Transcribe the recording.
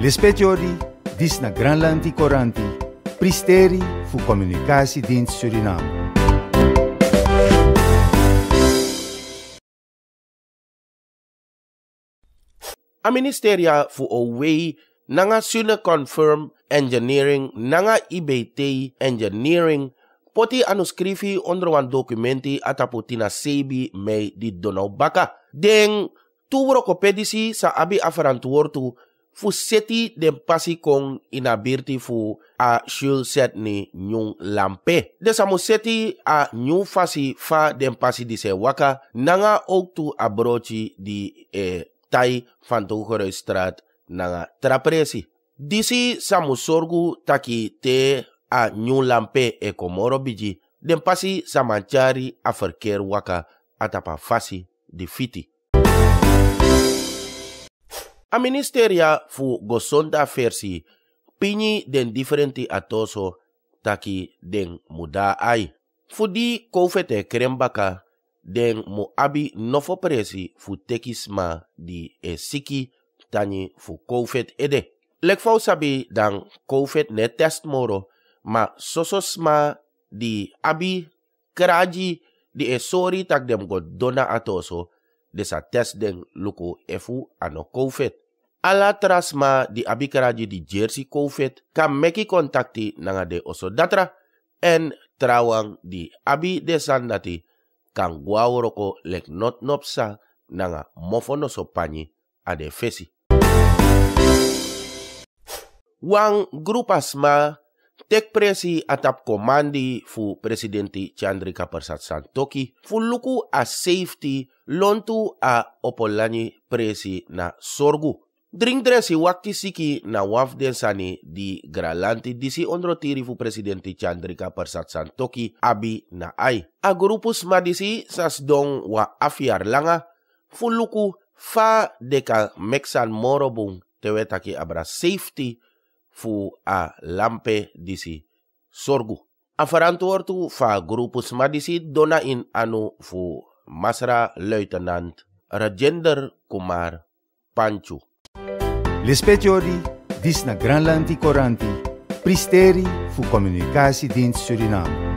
Lispetiori, dis na Granlandi Coranti, pristeri fu Communicatiedienst Suriname. A ministeria fu Owei nanga Sule Confirm Engineering nanga IBT Engineering poti Anuskrifi skrifi onderwan documenti ataputi sebi mei di Donau Baka. Deng tuwro kopedisi sa abi aferantuortu fu seti den pasi kon inabirti fu a shul set ni lampe. De samu a nyun fasi fa den pasi waka nanga oktu abrochi di e tai van strat nanga trapresi. Disi samu sorgu taki te a nyun lampe e komoro biji den pasi samanchari a waka atapa fasi di fiti. La Minièria fu gosonda fèrsi pinnyi den diferennti atso ta qui deng mudar ai Fudi kòèt e kreèmbaka deng moabiòfo pressi fu teisme di es siki tani fu kòèt ede.legg fasabi dan kòèt netè mòro, ma sossoma di abi kraji de esòori tak dem got donna atso. de sa tes den loko efu ano COVID. Ala trasma di abikaraji di jersey COVID Kam meki kontakti nanga de oso datra en trawang di abi de sandati kang guauroko lek not nopsa nanga mofono sopani ade fesi. Wang grupasma. tek presi atap komandi fu presidenti Chandrika Persat Santoki fu luku a safety lontu a opolani presi na sorgu. Drink dresi wakti siki na wafden sani di gralanti disi tiri fu presidenti Chandrika Persat Santoki abi na ai. A grupus madisi sas dong wa afiar langa fu luku fa deka meksan morobung wetaki abra safety fu a lampe disi sorgu. Afarantuortu fa grupus madisi dona in anu fu masra luitenant Rajender Kumar Panchu. Lespetiori, dis na Granlandi Coranti, pristeri fu communicatiedienst Suriname.